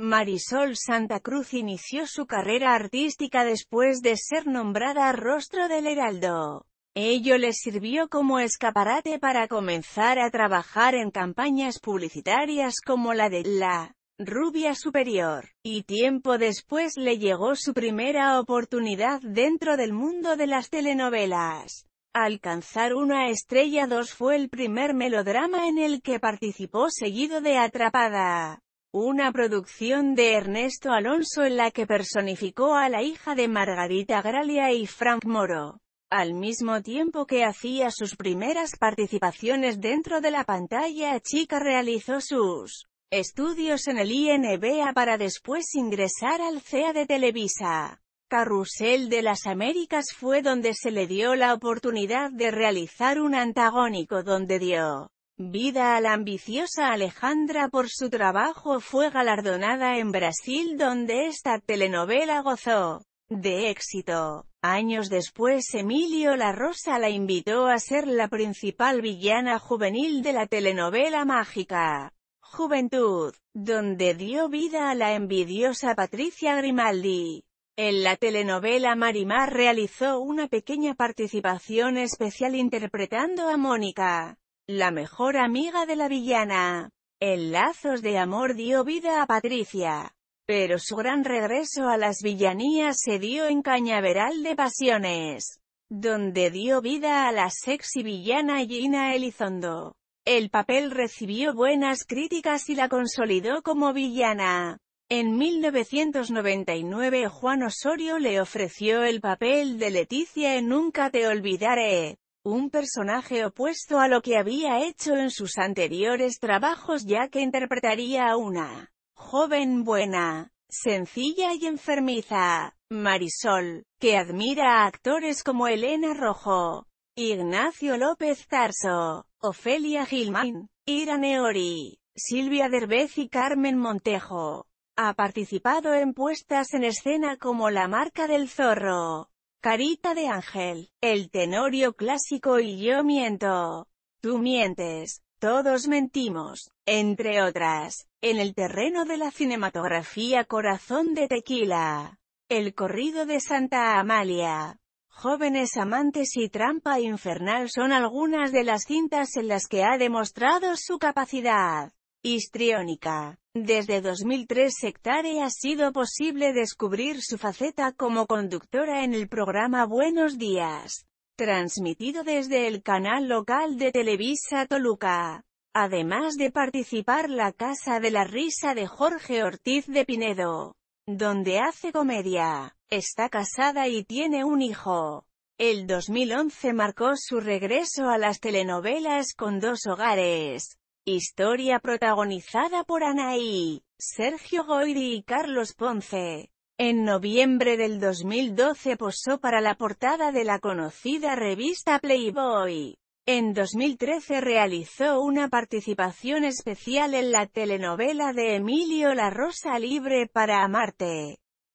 Marisol Santa Cruz inició su carrera artística después de ser nombrada Rostro del Heraldo. Ello le sirvió como escaparate para comenzar a trabajar en campañas publicitarias como la de La Rubia Superior, y tiempo después le llegó su primera oportunidad dentro del mundo de las telenovelas. Alcanzar una estrella 2 fue el primer melodrama en el que participó seguido de Atrapada. Una producción de Ernesto Alonso en la que personificó a la hija de Margarita Gralia y Frank Moro, al mismo tiempo que hacía sus primeras participaciones dentro de la pantalla chica realizó sus estudios en el INBA para después ingresar al CEA de Televisa. Carrusel de las Américas fue donde se le dio la oportunidad de realizar un antagónico donde dio Vida a la ambiciosa Alejandra por su trabajo fue galardonada en Brasil donde esta telenovela gozó de éxito. Años después Emilio La Rosa la invitó a ser la principal villana juvenil de la telenovela mágica Juventud, donde dio vida a la envidiosa Patricia Grimaldi. En la telenovela Marimar realizó una pequeña participación especial interpretando a Mónica la mejor amiga de la villana. El lazos de amor dio vida a Patricia. Pero su gran regreso a las villanías se dio en Cañaveral de Pasiones, donde dio vida a la sexy villana Gina Elizondo. El papel recibió buenas críticas y la consolidó como villana. En 1999 Juan Osorio le ofreció el papel de Leticia en Nunca te olvidaré, un personaje opuesto a lo que había hecho en sus anteriores trabajos ya que interpretaría a una joven buena, sencilla y enfermiza, Marisol, que admira a actores como Elena Rojo, Ignacio López Tarso, Ofelia Gilman, Ira Neori, Silvia Derbez y Carmen Montejo. Ha participado en puestas en escena como La marca del zorro, Carita de Ángel, el tenorio clásico y yo miento. Tú mientes, todos mentimos, entre otras, en el terreno de la cinematografía Corazón de Tequila. El corrido de Santa Amalia. Jóvenes amantes y Trampa Infernal son algunas de las cintas en las que ha demostrado su capacidad histriónica. Desde 2003 Hectare ha sido posible descubrir su faceta como conductora en el programa Buenos Días, transmitido desde el canal local de Televisa Toluca. Además de participar la Casa de la Risa de Jorge Ortiz de Pinedo, donde hace comedia, está casada y tiene un hijo. El 2011 marcó su regreso a las telenovelas con dos hogares. Historia protagonizada por Anaí, Sergio Goyri y Carlos Ponce. En noviembre del 2012 posó para la portada de la conocida revista Playboy. En 2013 realizó una participación especial en la telenovela de Emilio La Rosa Libre para Amarte.